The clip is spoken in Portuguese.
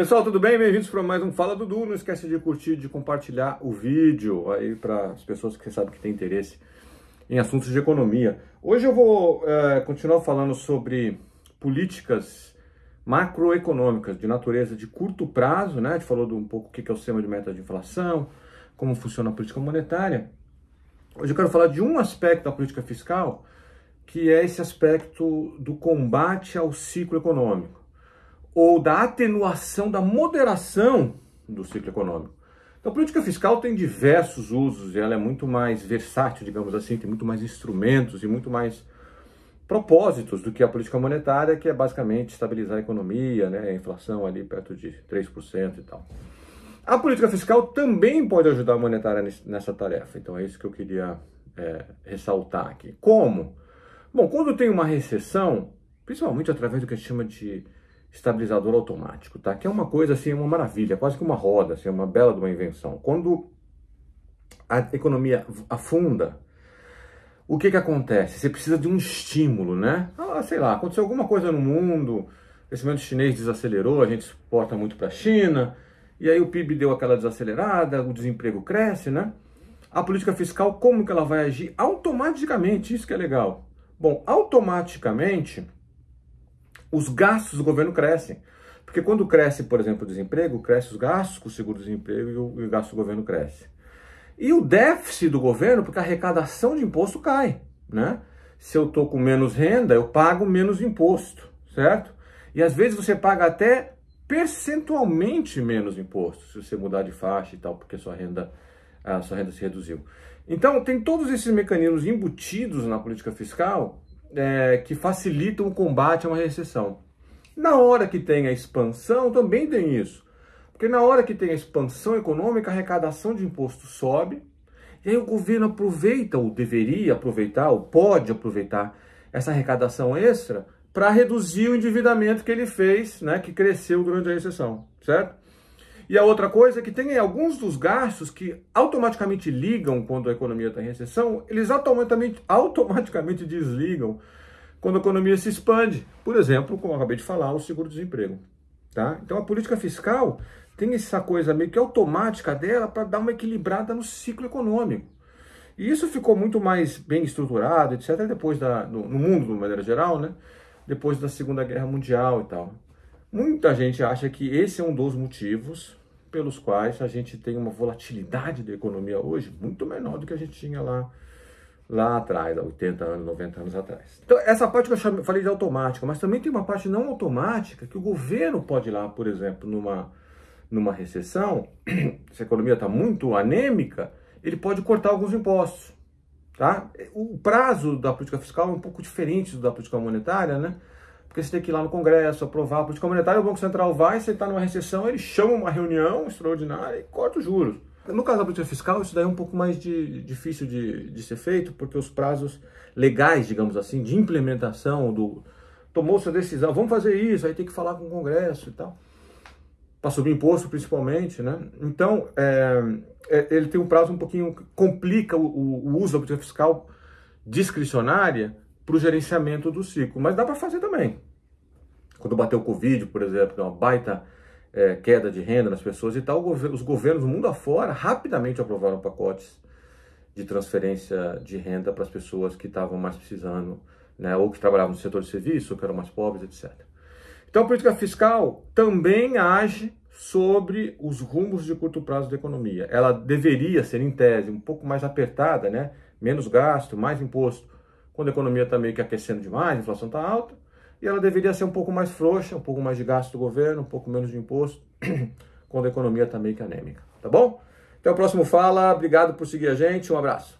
Pessoal, tudo bem? Bem-vindos para mais um Fala Dudu. Não esquece de curtir, de compartilhar o vídeo aí para as pessoas que você sabe que tem interesse em assuntos de economia. Hoje eu vou é, continuar falando sobre políticas macroeconômicas de natureza de curto prazo, né? A gente falou um pouco o que é o sistema de meta de inflação, como funciona a política monetária. Hoje eu quero falar de um aspecto da política fiscal que é esse aspecto do combate ao ciclo econômico ou da atenuação da moderação do ciclo econômico. Então, a política fiscal tem diversos usos e ela é muito mais versátil, digamos assim, tem muito mais instrumentos e muito mais propósitos do que a política monetária, que é basicamente estabilizar a economia, né, a inflação ali perto de 3% e tal. A política fiscal também pode ajudar a monetária nessa tarefa, então é isso que eu queria é, ressaltar aqui. Como? Bom, quando tem uma recessão, principalmente através do que a gente chama de estabilizador automático, tá? Que é uma coisa assim, uma maravilha, quase que uma roda, assim, uma bela de uma invenção. Quando a economia afunda, o que que acontece? Você precisa de um estímulo, né? Ah, sei lá, aconteceu alguma coisa no mundo, o crescimento chinês desacelerou, a gente exporta muito para a China, e aí o PIB deu aquela desacelerada, o desemprego cresce, né? A política fiscal, como que ela vai agir? Automaticamente, isso que é legal. Bom, automaticamente os gastos do governo crescem. Porque quando cresce, por exemplo, o desemprego, cresce os gastos com o seguro-desemprego e o, gasto do governo cresce. E o déficit do governo, porque a arrecadação de imposto cai, né? Se eu tô com menos renda, eu pago menos imposto, certo? E às vezes você paga até percentualmente menos imposto, se você mudar de faixa e tal, porque sua renda, a sua renda se reduziu. Então, tem todos esses mecanismos embutidos na política fiscal é, que facilitam o combate a uma recessão. Na hora que tem a expansão, também tem isso. Porque na hora que tem a expansão econômica, a arrecadação de imposto sobe, e aí o governo aproveita, ou deveria aproveitar, ou pode aproveitar essa arrecadação extra para reduzir o endividamento que ele fez, né, que cresceu durante a recessão, certo? E a outra coisa é que tem alguns dos gastos que automaticamente ligam quando a economia está em recessão, eles automaticamente, automaticamente desligam quando a economia se expande. Por exemplo, como eu acabei de falar, o seguro-desemprego. Tá? Então a política fiscal tem essa coisa meio que automática dela para dar uma equilibrada no ciclo econômico. E isso ficou muito mais bem estruturado, etc., depois da, no, no mundo, de maneira geral, né? depois da Segunda Guerra Mundial e tal. Muita gente acha que esse é um dos motivos pelos quais a gente tem uma volatilidade da economia hoje muito menor do que a gente tinha lá lá atrás, 80 anos, 90 anos atrás. Então, essa parte que eu falei de automática, mas também tem uma parte não automática que o governo pode ir lá, por exemplo, numa, numa recessão, se a economia está muito anêmica, ele pode cortar alguns impostos. Tá? O prazo da política fiscal é um pouco diferente do da política monetária, né? porque você tem que ir lá no Congresso, aprovar a política monetária, o Banco Central vai, você está numa recessão, ele chama uma reunião extraordinária e corta os juros. No caso da política fiscal, isso daí é um pouco mais de, difícil de, de ser feito, porque os prazos legais, digamos assim, de implementação do tomou sua decisão, vamos fazer isso, aí tem que falar com o Congresso e tal para subir imposto principalmente, né? Então, é, é, ele tem um prazo um pouquinho complica o, o, uso da política fiscal discricionária para o gerenciamento do ciclo. Mas dá para fazer também. Quando bateu o Covid, por exemplo, é uma baita é, queda de renda nas pessoas e tal, os governos do mundo afora rapidamente aprovaram pacotes de transferência de renda para as pessoas que estavam mais precisando, né, ou que trabalhavam no setor de serviço, ou que eram mais pobres, etc. Então, a política fiscal também age sobre os rumos de curto prazo da economia. Ela deveria ser, em tese, um pouco mais apertada, né? menos gasto, mais imposto, quando a economia está meio que aquecendo demais, a inflação está alta, e ela deveria ser um pouco mais frouxa, um pouco mais de gasto do governo, um pouco menos de imposto, quando a economia está meio que anêmica, tá bom? Até o próximo Fala, obrigado por seguir a gente, um abraço.